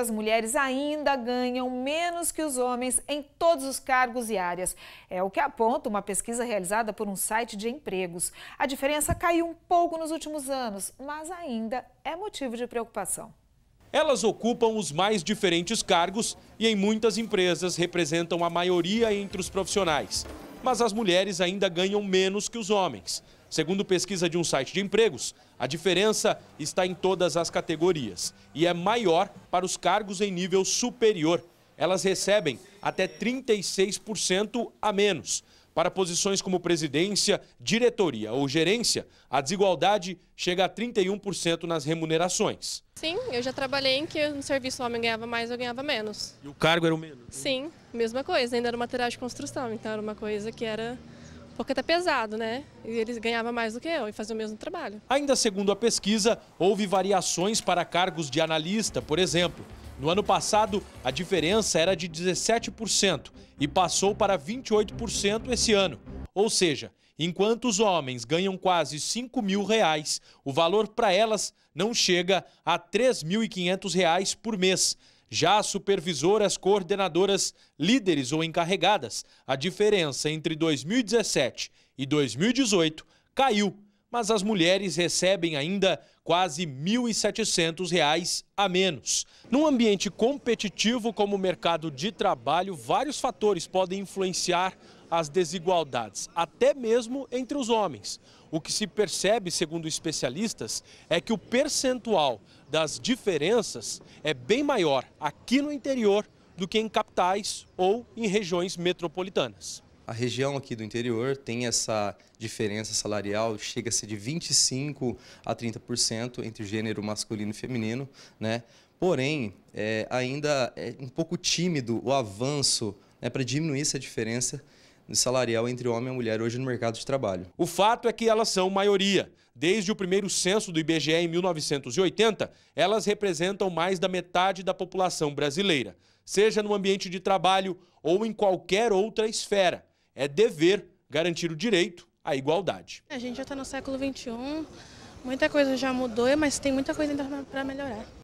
As mulheres ainda ganham menos que os homens em todos os cargos e áreas. É o que aponta uma pesquisa realizada por um site de empregos. A diferença caiu um pouco nos últimos anos, mas ainda é motivo de preocupação. Elas ocupam os mais diferentes cargos e, em muitas empresas, representam a maioria entre os profissionais. Mas as mulheres ainda ganham menos que os homens. Segundo pesquisa de um site de empregos, a diferença está em todas as categorias e é maior para os cargos em nível superior. Elas recebem até 36% a menos. Para posições como presidência, diretoria ou gerência, a desigualdade chega a 31% nas remunerações. Sim, eu já trabalhei em que no serviço o homem ganhava mais, eu ganhava menos. E o cargo era o menos? Sim, mesma coisa, ainda era material de construção, então era uma coisa que era porque tá pesado, né? E eles ganhava mais do que eu e fazia o mesmo trabalho. Ainda segundo a pesquisa, houve variações para cargos de analista, por exemplo. No ano passado, a diferença era de 17% e passou para 28% esse ano. Ou seja, enquanto os homens ganham quase 5 mil reais, o valor para elas não chega a 3.500 reais por mês. Já as supervisoras, coordenadoras, líderes ou encarregadas, a diferença entre 2017 e 2018 caiu, mas as mulheres recebem ainda quase R$ 1.700 a menos. Num ambiente competitivo como o mercado de trabalho, vários fatores podem influenciar as desigualdades, até mesmo entre os homens. O que se percebe, segundo especialistas, é que o percentual das diferenças é bem maior aqui no interior do que em capitais ou em regiões metropolitanas. A região aqui do interior tem essa diferença salarial, chega-se de 25% a 30% entre o gênero masculino e feminino, né? Porém, é, ainda é um pouco tímido o avanço né, para diminuir essa diferença salarial entre homem e mulher hoje no mercado de trabalho. O fato é que elas são maioria. Desde o primeiro censo do IBGE em 1980, elas representam mais da metade da população brasileira, seja no ambiente de trabalho ou em qualquer outra esfera. É dever garantir o direito à igualdade. A gente já está no século XXI, muita coisa já mudou, mas tem muita coisa ainda para melhorar.